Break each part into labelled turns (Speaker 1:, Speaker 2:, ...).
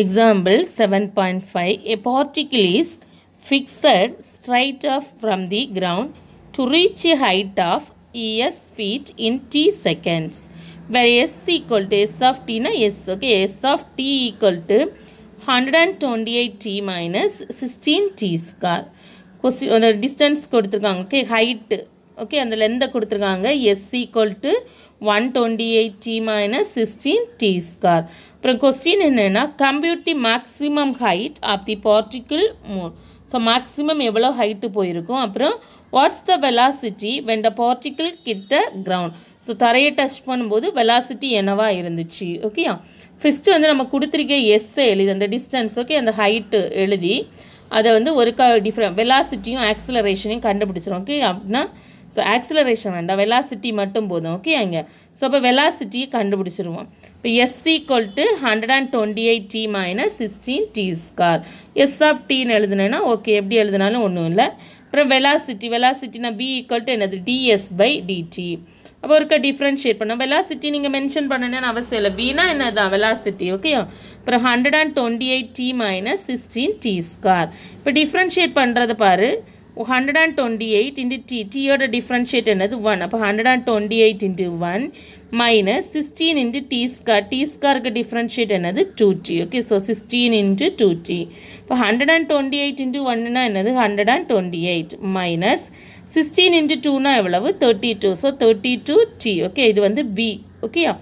Speaker 1: Example 7.5 A particle is fixed straight off from the ground to reach a height of ES feet in T seconds where S equal to S of T na S okay S of T equal to 128T minus 16T square. Question, distance கொடுத்திருக்காங்க okay height okay அந்த லென்த்தை கொடுத்துருக்காங்க S equal to one twenty eight D minus sixteen D square அப்புறம் question என்னென்னா compute maximum height of the particle more so maximum எவ்வளோ height போயிருக்கும் அப்புறம் what's the velocity when the particle கிட்ட ground so தரையை டச் பண்ணும்போது velocity என்னவா இருந்துச்சு ஓகேயா ஃபஸ்ட்டு வந்து நம்ம கொடுத்துருக்க எஸ்ஸை எழுதி அந்த டிஸ்டன்ஸ் ஓகே அந்த ஹைட்டு எழுதி அதை வந்து ஒரு க டிஃப்ரெண்ட் வெலாசிட்டியும் ஆக்சிலரேஷனையும் கண்டுபிடிச்சிடும் ஓகே அப்படின்னா ஸோ ஆக்சிலரேஷன் வேண்டாம் வெலாசிட்டி மட்டும் போதும் ஓகே அங்கே ஸோ அப்போ வெலாசிட்டியை கண்டுபிடிச்சிருவோம் இப்போ S equal to hundred and twenty eight D minus sixteen D square S of டீன்னு எழுதுனேன்னா ஓகே எப்படி எழுதுனாலும் ஒன்றும் இல்லை அப்புறம் வெலாசிட்டி வெலாசிட்டினா பி ஈக்குவல் டு என்னது டிஎஸ் பை டிடி அப்போ ஒருக்க டிஃப்ரென்ஷியேட் பண்ணோம் வெலாசிட்டி நீங்கள் மென்ஷன் பண்ணணும்னு அவசியம் இல்லை வீணா தான் வெலாசிட்டி ஓகே அப்புறம் hundred and twenty eight D minus sixteen D square இப்போ டிஃப்ரென்ஷியேட் பண்ணுறது பாரு hundred and twenty eight into T டீயோட டிஃப்ரென்ஷியேட் என்னது ஒன் அப்போ hundred and twenty eight into one minus sixteen into T square T ஸ்கார்க்கு differentiate என்னது two T okay so sixteen into two T இப்போ hundred and twenty eight into ஒன்னுனா என்னது hundred and twenty eight minus sixteen into டூனா எவ்வளவு thirty two so thirty two T okay இது வந்து V ஓகேயா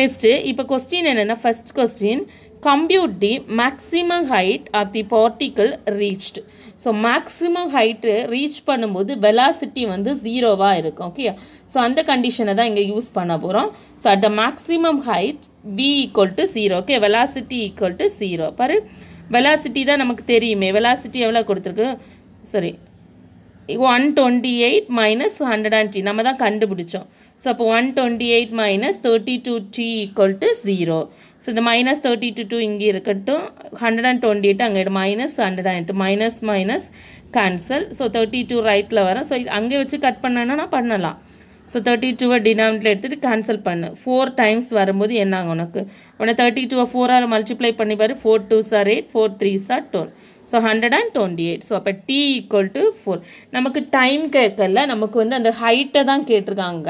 Speaker 1: நெக்ஸ்ட்டு இப்போ கொஸ்டின் என்னென்னா first question compute the maximum height of the particle reached so maximum height reach பண்ணும்போது velocity வந்து ஜீரோவாக இருக்கும் ஓகே ஸோ அந்த கண்டிஷனை தான் இங்கே யூஸ் பண்ண போகிறோம் so at the maximum height V equal to zero okay velocity equal to zero பாரு வெலாசிட்டி தான் நமக்கு தெரியுமே வெலாசிட்டி எவ்வளோ கொடுத்துருக்கு சரி one twenty eight minus hundred and T நம்ம தான் கண்டுபிடிச்சோம் ஸோ அப்போ one twenty eight minus thirty two T equal to zero so இந்த மைனஸ் தேர்ட்டி டூ டூ இங்கே இருக்கட்டும் ஹண்ட்ரட் அண்ட் டுவெண்ட்டி எயிட் அங்கே minus hundred and minus minus cancel so thirty two ரைட்டில் வரும் ஸோ அங்கே வச்சு கட் பண்ணனா பண்ணலாம் ஸோ தேர்ட்டி டூவை டினாமினேட்டில் எடுத்துகிட்டு கேன்சல் பண்ணு ஃபோர் டைம்ஸ் வரும்போது என்னாங்க உனக்கு உடனே தேர்ட்டி டூவை ஃபோரால் மல்டிப்ளை பண்ணி பாரு ஃபோர் டூ சார் எயிட் ஃபோர் த்ரீ சார் twelve so hundred and twenty eight so அப்போ டி ஈக்குவல் டு ஃபோர் நமக்கு டைம் கேட்கல நமக்கு வந்து அந்த ஹைட்டை தான் கேட்டிருக்காங்க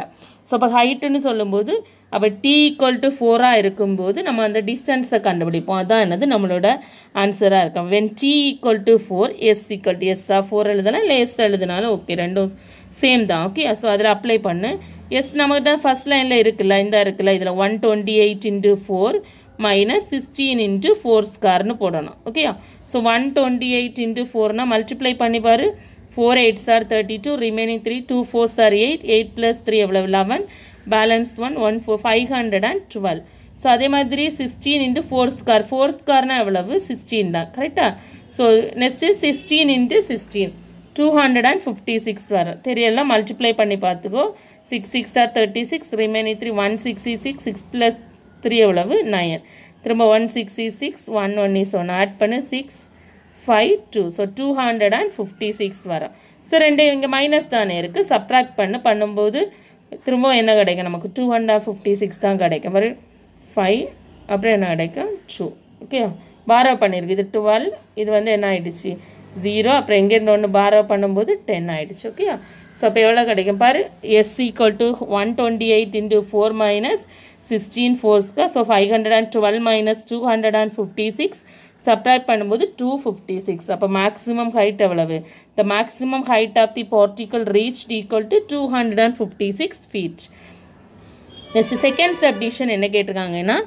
Speaker 1: ஸோ அப்போ ஹைட்டுன்னு சொல்லும்போது அப்போ டி ஈக்குவல் டு ஃபோராக இருக்கும்போது நம்ம அந்த டிஸ்டன்ஸை கண்டுபிடிப்போம் அதுதான் என்னது நம்மளோட ஆன்சராக இருக்கும் when D equal to four S equal to எஸ்ஸாக ஃபோர் எழுதுனா இல்லை எஸ் எழுதுனாலும் ஓகே ரெண்டும் சேம் தான் ஓகே ஸோ அதில் அப்ளை பண்ணு எஸ் நம்மகிட்ட ஃபஸ்ட் லைனில் இருக்குல்ல இந்த இருக்குல்ல இதில் one twenty eight into four minus sixteen into four ஸ்கார்னு போடணும் ஓகேயா so one twenty eight into ஃபோர்னால் மல்டிப்ளை பண்ணிப்பார் four eights are thirty two remaining three two four சார் எயிட் எயிட் ப்ளஸ் த்ரீ எவ்வளோ eleven balance one one four five hundred and twelve so அதே மாதிரி sixteen into four square four ஸ்கார்னால் எவ்வளவு sixteen தான் கரெக்டாக so next sixteen into sixteen two hundred and fifty six வரும் தெரியலாம் மல்டிப்ளை பண்ணி பார்த்துக்கோ six six are thirty six remaining three one sixty six six plus three எவ்வளவு நயன் திரும்ப one sixty six one one is ஒன்று add பண்ணு six five two so two hundred and fifty six வரும் so ரெண்டு இங்கே minus தானே இருக்குது subtract பண்ணு பண்ணும்போது திரும்பவும் என்ன கிடைக்கும் நமக்கு டூ ஹண்ட்ரட் ஃபிஃப்டி சிக்ஸ் தான் கிடைக்கும் பாரு ஃபைவ் அப்புறம் என்ன கிடைக்கும் டூ ஓகே பாரோ பண்ணியிருக்கு இது டுவெல் இது வந்து என்ன ஆகிடுச்சு ஜீரோ அப்புறம் எங்கேருந்து ஒன்று பாரோ பண்ணும்போது டென் ஆகிடுச்சு ஓகே ஸோ அப்போ எவ்வளோ கிடைக்கும் பாரு s equal to one twenty eight into four minus sixteen ஃபோர்ஸ்க்கு so five hundred and twelve minus two hundred and fifty six subtract பண்ணும்போது டூ ஃபிஃப்டி சிக்ஸ் அப்போ மேக்ஸிமம் ஹைட் எவ்வளவு the maximum height of the particle reach equal to two hundred and fifty six feet next second subdivision என்ன கேட்டிருக்காங்கன்னா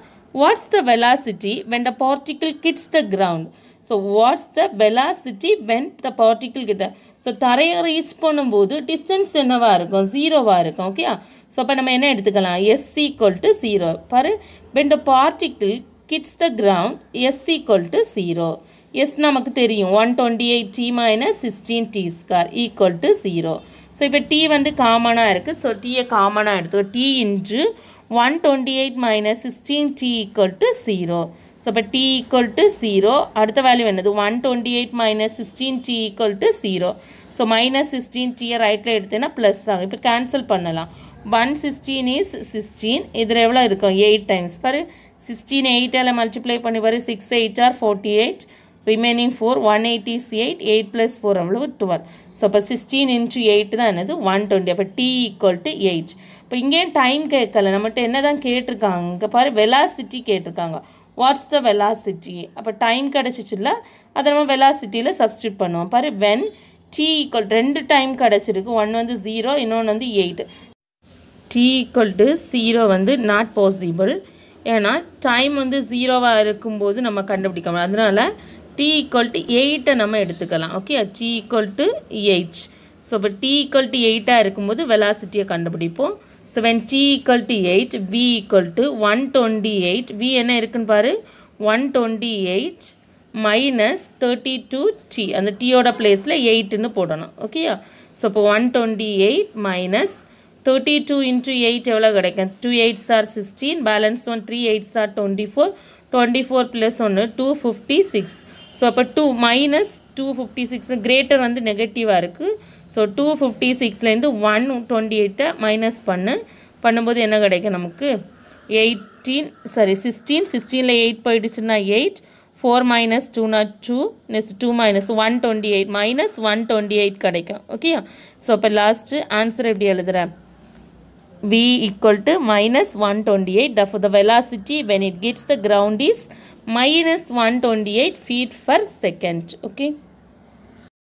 Speaker 1: what's the velocity when the particle hits the ground so what's the velocity when the particle கிட்ட so தரையை reach பண்ணும்போது distance என்னவாக இருக்கும் ஜீரோவாக இருக்கும் okay so அப்போ நம்ம என்ன எடுத்துக்கலாம் எஸ் ஈக்குவல் டு ஜீரோ பாரு when the particle hits the ground s equal to zero s நமக்கு தெரியும் one twenty eight D minus sixteen D square equal to zero so இப்போ டி வந்து காமனாக இருக்குது ஸோ டீயை காமனாக எடுத்துக்கோ t into one twenty eight minus sixteen t equal to zero so இப்போ டி ஈக்குவல் டு ஜீரோ அடுத்த வேல்யூ என்னது one twenty eight minus sixteen t equal to zero so minus sixteen டீயை ரைட்டில் எடுத்தேன்னா ப்ளஸ் ஆகும் இப்போ கேன்சல் பண்ணலாம் one sixteen is sixteen இதில் எவ்வளோ இருக்கும் எயிட் டைம்ஸ் பாரு சிக்ஸ்டீன் எயிட்டால் மல்டிப்ளை பண்ணி பாரு six eight are forty eight remaining four one eighty c eight eight plus four அவ்வளோ டுவெல் ஸோ அப்போ சிக்ஸ்டீன் இன்ட்டு எயிட் தான் என்னது ஒன் டுவெண்ட்டி அப்போ டி ஈக்குவல் டு எயிட் இப்போ இங்கேயும் டைம் கேட்கல நம்மகிட்ட என்ன தான் கேட்டிருக்காங்க இங்கே பாரு வெலாசிட்டி கேட்டிருக்காங்க வாட்ஸ் த வெலாசிட்டி அப்போ டைம் கிடச்சிச்சுல அதை நம்ம வெலாசிட்டியில் சப்ஸ்டியூட் பண்ணுவோம் பாரு வென் டி ஈக்குவல் ரெண்டு டைம் கிடச்சிருக்கு ஒன் வந்து ஜீரோ இன்னொன்று வந்து eight t equal to zero வந்து நாட் பாசிபிள் ஏன்னா டைம் வந்து ஜீரோவாக இருக்கும்போது நம்ம கண்டுபிடிக்க முடியும் அதனால் டி ஈக்குவல் டு எயிட்டை நம்ம எடுத்துக்கலாம் okay t equal to eight so இப்போ டி ஈக்குவல் டு எயிட்டாக இருக்கும்போது வெலாசிட்டியை கண்டுபிடிப்போம் so when D equal to eight v equal to one twenty eight v என்ன இருக்குன்னு பாரு one twenty eight minus thirty two t அந்த டீயோட பிளேஸில் எயிட்டுன்னு போடணும் ஓகேயா ஸோ இப்போ one twenty eight minus thirty two into eight எவ்வளோ கிடைக்கும் two eights are sixteen balance one three eights are twenty four twenty four plus ஒன்று டூ ஃபிஃப்டி சிக்ஸ் ஸோ அப்போ two minus two fifty six greater வந்து நெகட்டிவாக இருக்குது so two fifty சிக்ஸ்லேருந்து one twenty எயிட்டை minus பண்ணு பண்ணும்போது என்ன கிடைக்கும் நமக்கு எயிட்டீன் சாரி சிக்ஸ்டீன் சிக்ஸ்டீனில் எயிட் போயிடுச்சுன்னா eight four minus two not two next two minus one twenty eight minus one twenty eight கிடைக்கும் ஓகே ஸோ அப்போ லாஸ்ட்டு ஆன்சர் எப்படி எழுதுகிறேன் v equal to minus 128 therefore the velocity when it gets the ground is minus 128 feet per second okay